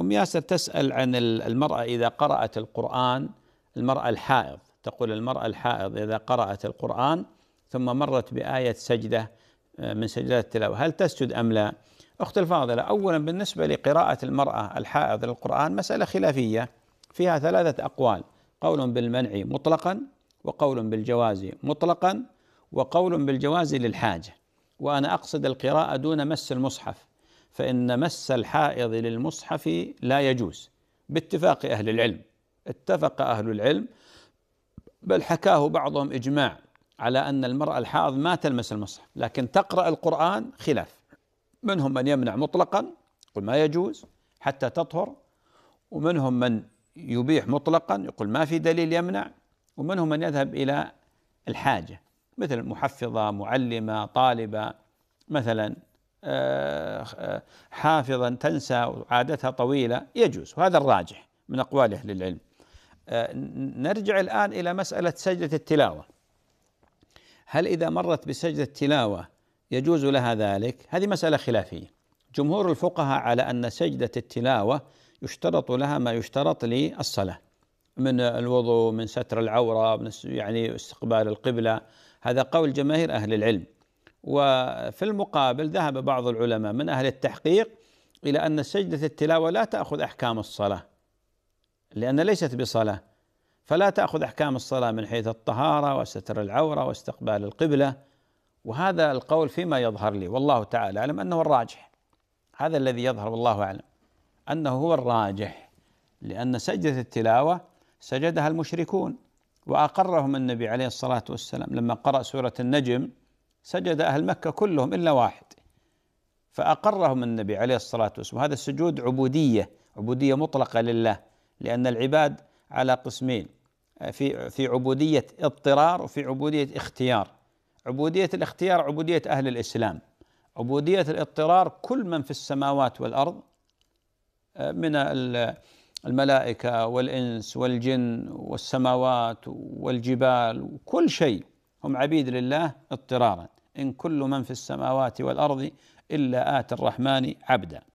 أم ياسر تسأل عن المرأة إذا قرأت القرآن المرأة الحائض تقول المرأة الحائض إذا قرأت القرآن ثم مرت بآية سجدة آه، من سجدات التلاوة هل تسجد أم لا؟ أخت الفاضلة أولا بالنسبة لقراءة المرأة الحائض للقرآن مسألة خلافية فيها ثلاثة أقوال قول بالمنع مطلقا وقول بالجواز مطلقا وقول بالجواز للحاجة وأنا أقصد القراءة دون مس المصحف فإن مس الحائض للمصحف لا يجوز باتفاق أهل العلم اتفق أهل العلم بل حكاه بعضهم إجماع على أن المرأة الحائض ما تلمس المصحف لكن تقرأ القرآن خلاف منهم من يمنع مطلقا يقول ما يجوز حتى تطهر ومنهم من يبيح مطلقا يقول ما في دليل يمنع ومنهم من يذهب إلى الحاجة مثل محفظة معلمة طالبة مثلا آه، حافظا تنسى وعادتها طويلة يجوز وهذا الراجح من أقوال أهل العلم آه، نرجع الآن إلى مسألة سجدة التلاوة هل إذا مرت بسجدة التلاوة يجوز لها ذلك هذه مسألة خلافية جمهور الفقهاء على أن سجدة التلاوة يشترط لها ما يشترط للصلاة من الوضوء من ستر العورة من يعني استقبال القبلة هذا قول جماهير أهل العلم وفي المقابل ذهب بعض العلماء من أهل التحقيق إلى أن سجدة التلاوة لا تأخذ أحكام الصلاة لأن ليست بصلاة فلا تأخذ أحكام الصلاة من حيث الطهارة وستر العورة واستقبال القبلة وهذا القول فيما يظهر لي والله تعالى أعلم أنه الراجح هذا الذي يظهر والله أعلم أنه هو الراجح لأن سجدة التلاوة سجدها المشركون وأقرهم النبي عليه الصلاة والسلام لما قرأ سورة النجم سجد أهل مكة كلهم إلا واحد فأقرهم النبي عليه الصلاة والسلام هذا السجود عبودية عبودية مطلقة لله لأن العباد على قسمين في في عبودية اضطرار وفي عبودية اختيار عبودية الاختيار عبودية أهل الإسلام عبودية الاضطرار كل من في السماوات والأرض من الملائكة والإنس والجن والسماوات والجبال وكل شيء هم عبيد لله اضطرارا إن كل من في السماوات والأرض إلا آتى الرحمن عبدا